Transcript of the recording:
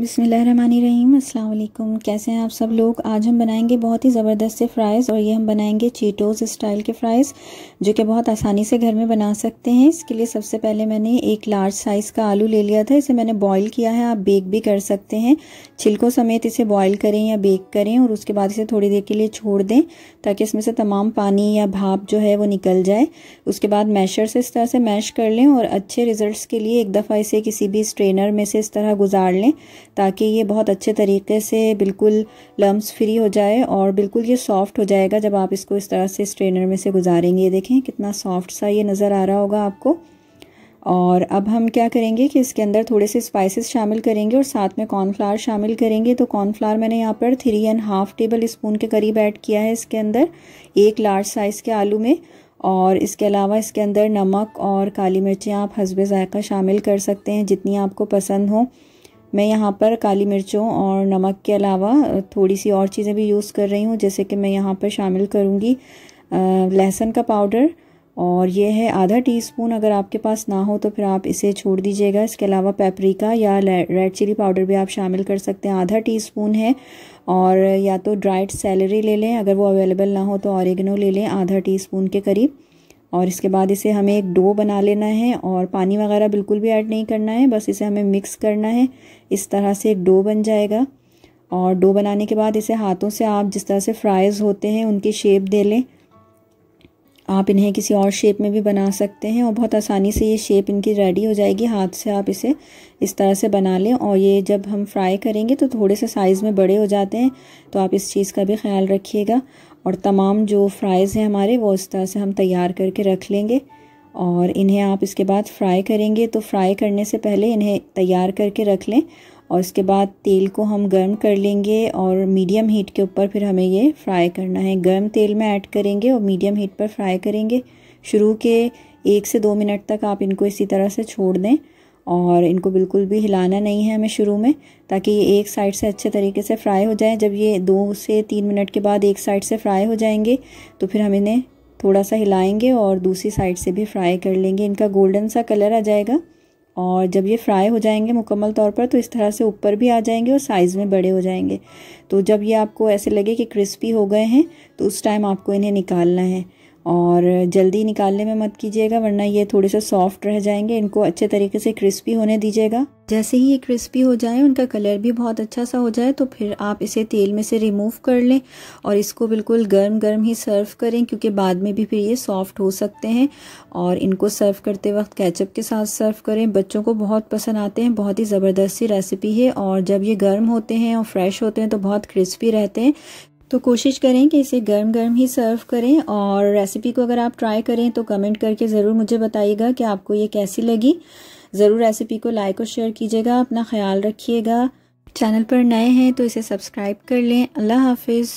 बिसमीम अल्लाम कैसे हैं आप सब लोग आज हम बनाएंगे बहुत ही ज़बरदस्त से फ्राइज़ और ये हम बनाएंगे चीटोज़ स्टाइल के फ्राइज़ जो कि बहुत आसानी से घर में बना सकते हैं इसके लिए सबसे पहले मैंने एक लार्ज साइज़ का आलू ले लिया था इसे मैंने बॉईल किया है आप बेक भी कर सकते हैं छिलकों समेत इसे बॉयल करें या बेक करें और उसके बाद इसे थोड़ी देर के लिए छोड़ दें ताकि इसमें से तमाम पानी या भाप जो है वो निकल जाए उसके बाद मैशर से इस तरह से मैश कर लें और अच्छे रिज़ल्ट के लिए एक दफ़ा इसे किसी भी स्ट्रेनर में से इस तरह गुजार लें ताकि ये बहुत अच्छे तरीके से बिल्कुल लम्ब फ्री हो जाए और बिल्कुल ये सॉफ्ट हो जाएगा जब आप इसको इस तरह से स्ट्रेनर में से गुजारेंगे ये देखें कितना सॉफ्ट सा ये नज़र आ रहा होगा आपको और अब हम क्या करेंगे कि इसके अंदर थोड़े से स्पाइसेस शामिल करेंगे और साथ में कॉर्नफ्लावर शामिल करेंगे तो कॉर्नफ्लावर मैंने यहाँ पर three and half tablespoon के करीब ऐड किया है इसके अंदर एक लार्ज साइज़ के आलू में और इसके अलावा इसके अंदर नमक और काली मिर्चें आप हसबे ज़ायका शामिल कर सकते हैं जितनी आपको पसंद हों मैं यहाँ पर काली मिर्चों और नमक के अलावा थोड़ी सी और चीज़ें भी यूज़ कर रही हूँ जैसे कि मैं यहाँ पर शामिल करूँगी लहसुन का पाउडर और ये है आधा टीस्पून अगर आपके पास ना हो तो फिर आप इसे छोड़ दीजिएगा इसके अलावा पेपरिका या रेड चिली पाउडर भी आप शामिल कर सकते हैं आधा टीस्पून है और या तो ड्राइड सैलरी ले लें अगर वो अवेलेबल ना हो तो ऑरिगनो ले लें आधा टीस्पून के करीब और इसके बाद इसे हमें एक डो बना लेना है और पानी वगैरह बिल्कुल भी ऐड नहीं करना है बस इसे हमें मिक्स करना है इस तरह से एक डो बन जाएगा और डो बनाने के बाद इसे हाथों से आप जिस तरह से फ्राइज़ होते हैं उनकी शेप दे लें आप इन्हें किसी और शेप में भी बना सकते हैं और बहुत आसानी से ये शेप इनकी रेडी हो जाएगी हाथ से आप इसे इस तरह से बना लें और ये जब हम फ्राई करेंगे तो थोड़े से साइज़ में बड़े हो जाते हैं तो आप इस चीज़ का भी ख्याल रखिएगा और तमाम जो फ्राइज़ हैं हमारे वो इस तरह से हम तैयार करके रख लेंगे और इन्हें आप इसके बाद फ्राई करेंगे तो फ्राई करने से पहले इन्हें तैयार करके रख लें और इसके बाद तेल को हम गर्म कर लेंगे और मीडियम हीट के ऊपर फिर हमें ये फ्राई करना है गर्म तेल में ऐड करेंगे और मीडियम हीट पर फ्राई करेंगे शुरू के एक से दो मिनट तक आप इनको इसी तरह से छोड़ दें और इनको बिल्कुल भी हिलाना नहीं है हमें शुरू में ताकि ये एक साइड से अच्छे तरीके से फ्राई हो जाए जब ये दो से तीन मिनट के बाद एक साइड से फ्राई हो जाएंगे तो फिर हम इन्हें थोड़ा सा हिलाएंगे और दूसरी साइड से भी फ्राई कर लेंगे इनका गोल्डन सा कलर आ जाएगा और जब ये फ्राई हो जाएंगे मुकम्मल तौर पर तो इस तरह से ऊपर भी आ जाएंगे और साइज़ में बड़े हो जाएंगे तो जब ये आपको ऐसे लगे कि क्रिस्पी हो गए हैं तो उस टाइम आपको इन्हें निकालना है और जल्दी निकालने में मत कीजिएगा वरना ये थोड़े से सॉफ्ट रह जाएंगे इनको अच्छे तरीके से क्रिस्पी होने दीजिएगा जैसे ही ये क्रिस्पी हो जाए उनका कलर भी बहुत अच्छा सा हो जाए तो फिर आप इसे तेल में से रिमूव कर लें और इसको बिल्कुल गर्म गर्म ही सर्व करें क्योंकि बाद में भी फिर ये सॉफ्ट हो सकते हैं और इनको सर्व करते वक्त कैचअप के साथ सर्व करें बच्चों को बहुत पसंद आते हैं बहुत ही ज़बरदस्त सी रेसिपी है और जब ये गर्म होते हैं और फ्रेश होते हैं तो बहुत क्रिस्पी रहते हैं तो कोशिश करें कि इसे गर्म गर्म ही सर्व करें और रेसिपी को अगर आप ट्राई करें तो कमेंट करके ज़रूर मुझे बताइएगा कि आपको ये कैसी लगी ज़रूर रेसिपी को लाइक और शेयर कीजिएगा अपना ख्याल रखिएगा चैनल पर नए हैं तो इसे सब्सक्राइब कर लें अल्लाह हाफिज़